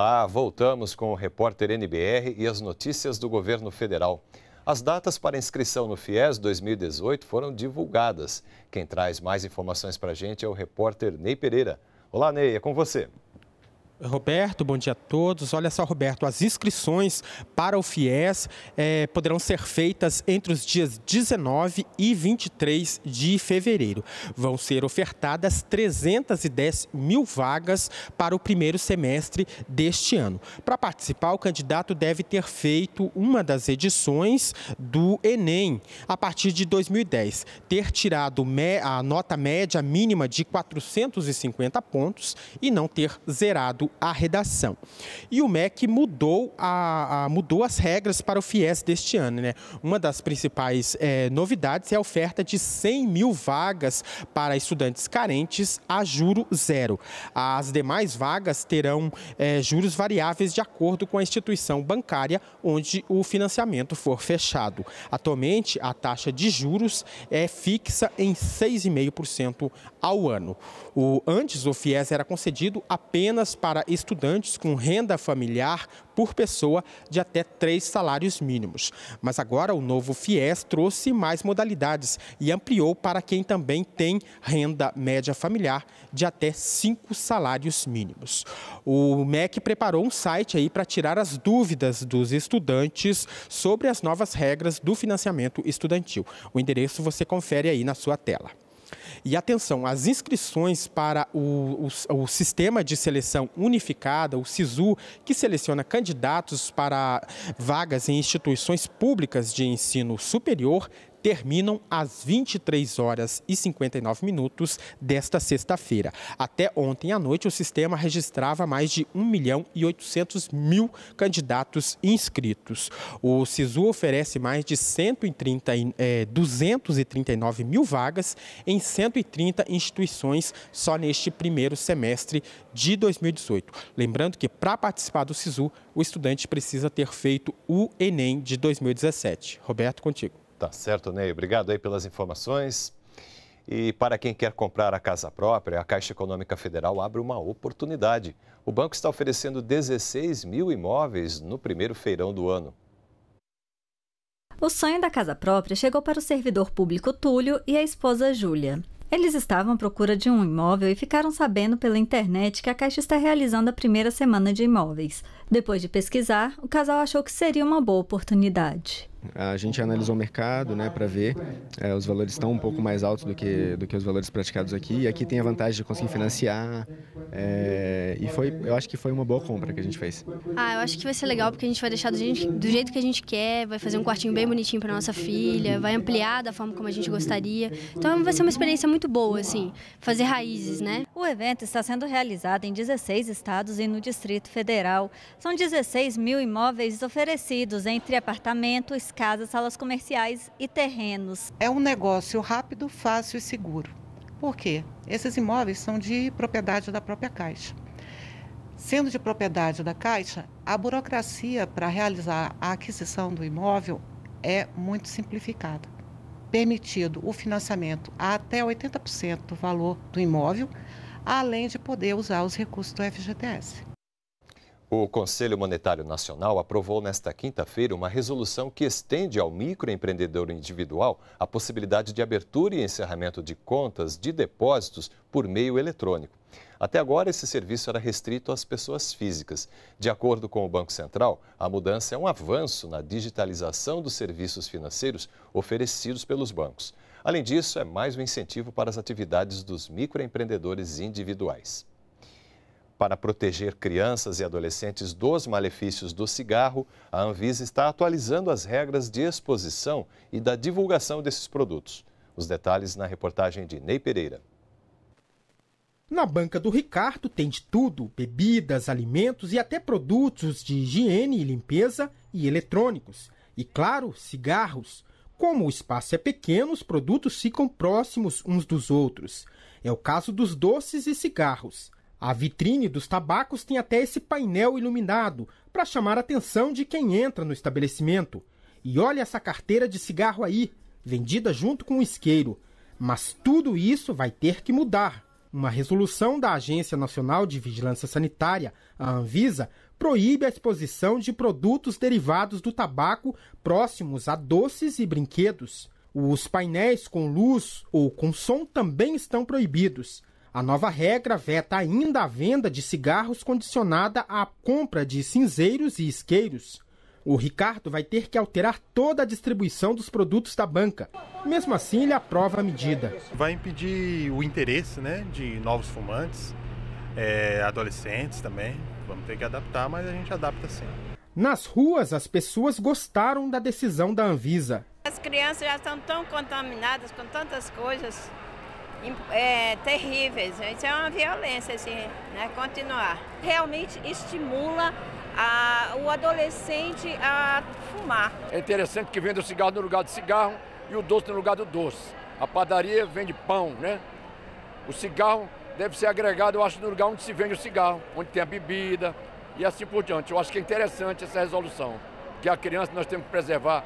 Olá, voltamos com o repórter NBR e as notícias do governo federal. As datas para inscrição no FIES 2018 foram divulgadas. Quem traz mais informações para a gente é o repórter Ney Pereira. Olá, Ney, é com você. Roberto, bom dia a todos. Olha só, Roberto, as inscrições para o FIES eh, poderão ser feitas entre os dias 19 e 23 de fevereiro. Vão ser ofertadas 310 mil vagas para o primeiro semestre deste ano. Para participar, o candidato deve ter feito uma das edições do Enem a partir de 2010, ter tirado a nota média mínima de 450 pontos e não ter zerado a redação. E o MEC mudou, a, a mudou as regras para o FIES deste ano. Né? Uma das principais é, novidades é a oferta de 100 mil vagas para estudantes carentes a juro zero. As demais vagas terão é, juros variáveis de acordo com a instituição bancária onde o financiamento for fechado. Atualmente, a taxa de juros é fixa em 6,5% ao ano. O, antes, o FIES era concedido apenas para para estudantes com renda familiar por pessoa de até três salários mínimos. Mas agora o novo FIES trouxe mais modalidades e ampliou para quem também tem renda média familiar de até cinco salários mínimos. O MEC preparou um site aí para tirar as dúvidas dos estudantes sobre as novas regras do financiamento estudantil. O endereço você confere aí na sua tela. E atenção, as inscrições para o, o, o Sistema de Seleção Unificada, o SISU, que seleciona candidatos para vagas em instituições públicas de ensino superior, terminam às 23 horas e 59 minutos desta sexta-feira. Até ontem à noite, o sistema registrava mais de 1 milhão e 800 mil candidatos inscritos. O SISU oferece mais de 130, é, 239 mil vagas em 130 instituições só neste primeiro semestre de 2018. Lembrando que para participar do SISU, o estudante precisa ter feito o Enem de 2017. Roberto, contigo. Tá certo, Ney. Obrigado aí pelas informações. E para quem quer comprar a casa própria, a Caixa Econômica Federal abre uma oportunidade. O banco está oferecendo 16 mil imóveis no primeiro feirão do ano. O sonho da casa própria chegou para o servidor público Túlio e a esposa Júlia. Eles estavam à procura de um imóvel e ficaram sabendo pela internet que a Caixa está realizando a primeira semana de imóveis. Depois de pesquisar, o casal achou que seria uma boa oportunidade. A gente analisou o mercado né, para ver, é, os valores estão um pouco mais altos do que, do que os valores praticados aqui, e aqui tem a vantagem de conseguir financiar, é, e foi, eu acho que foi uma boa compra que a gente fez. Ah, eu acho que vai ser legal porque a gente vai deixar do, do jeito que a gente quer, vai fazer um quartinho bem bonitinho para nossa filha, vai ampliar da forma como a gente gostaria, então vai ser uma experiência muito boa, assim, fazer raízes, né? O evento está sendo realizado em 16 estados e no Distrito Federal. São 16 mil imóveis oferecidos entre apartamentos, casas, salas comerciais e terrenos. É um negócio rápido, fácil e seguro. Por quê? Esses imóveis são de propriedade da própria Caixa. Sendo de propriedade da Caixa, a burocracia para realizar a aquisição do imóvel é muito simplificada. Permitido o financiamento a até 80% do valor do imóvel, além de poder usar os recursos do FGTS. O Conselho Monetário Nacional aprovou nesta quinta-feira uma resolução que estende ao microempreendedor individual a possibilidade de abertura e encerramento de contas de depósitos por meio eletrônico. Até agora, esse serviço era restrito às pessoas físicas. De acordo com o Banco Central, a mudança é um avanço na digitalização dos serviços financeiros oferecidos pelos bancos. Além disso, é mais um incentivo para as atividades dos microempreendedores individuais. Para proteger crianças e adolescentes dos malefícios do cigarro, a Anvisa está atualizando as regras de exposição e da divulgação desses produtos. Os detalhes na reportagem de Ney Pereira. Na banca do Ricardo tem de tudo: bebidas, alimentos e até produtos de higiene e limpeza e eletrônicos. E claro, cigarros. Como o espaço é pequeno, os produtos ficam próximos uns dos outros. É o caso dos doces e cigarros. A vitrine dos tabacos tem até esse painel iluminado para chamar a atenção de quem entra no estabelecimento. E olha essa carteira de cigarro aí, vendida junto com o isqueiro. Mas tudo isso vai ter que mudar. Uma resolução da Agência Nacional de Vigilância Sanitária, a Anvisa, proíbe a exposição de produtos derivados do tabaco próximos a doces e brinquedos. Os painéis com luz ou com som também estão proibidos. A nova regra veta ainda a venda de cigarros condicionada à compra de cinzeiros e isqueiros. O Ricardo vai ter que alterar toda a distribuição dos produtos da banca. Mesmo assim, ele aprova a medida. Vai impedir o interesse né, de novos fumantes, é, adolescentes também. Vamos ter que adaptar, mas a gente adapta sim. Nas ruas, as pessoas gostaram da decisão da Anvisa. As crianças já estão tão contaminadas com tantas coisas é, terríveis. Né? Isso é uma violência, assim, né? Continuar. Realmente estimula a, o adolescente a fumar. É interessante que vende o cigarro no lugar do cigarro e o doce no lugar do doce. A padaria vende pão, né? O cigarro deve ser agregado, eu acho, no lugar onde se vende o cigarro, onde tem a bebida e assim por diante. Eu acho que é interessante essa resolução, que a criança nós temos que preservar.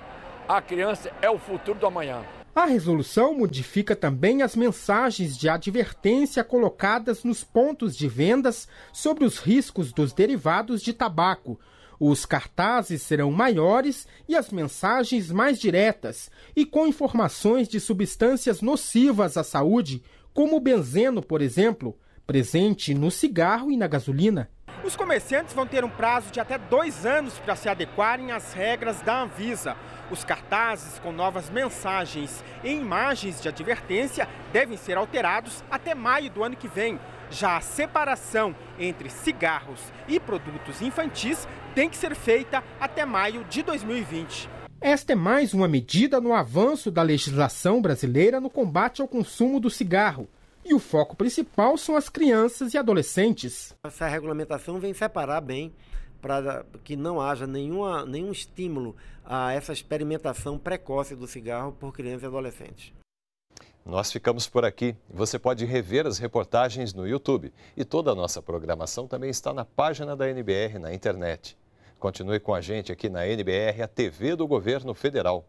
A criança é o futuro do amanhã. A resolução modifica também as mensagens de advertência colocadas nos pontos de vendas sobre os riscos dos derivados de tabaco. Os cartazes serão maiores e as mensagens mais diretas e com informações de substâncias nocivas à saúde, como o benzeno, por exemplo, presente no cigarro e na gasolina. Os comerciantes vão ter um prazo de até dois anos para se adequarem às regras da Anvisa. Os cartazes com novas mensagens e imagens de advertência devem ser alterados até maio do ano que vem. Já a separação entre cigarros e produtos infantis tem que ser feita até maio de 2020. Esta é mais uma medida no avanço da legislação brasileira no combate ao consumo do cigarro. E o foco principal são as crianças e adolescentes. Essa regulamentação vem separar bem para que não haja nenhuma, nenhum estímulo a essa experimentação precoce do cigarro por crianças e adolescentes. Nós ficamos por aqui. Você pode rever as reportagens no YouTube e toda a nossa programação também está na página da NBR na internet. Continue com a gente aqui na NBR, a TV do Governo Federal.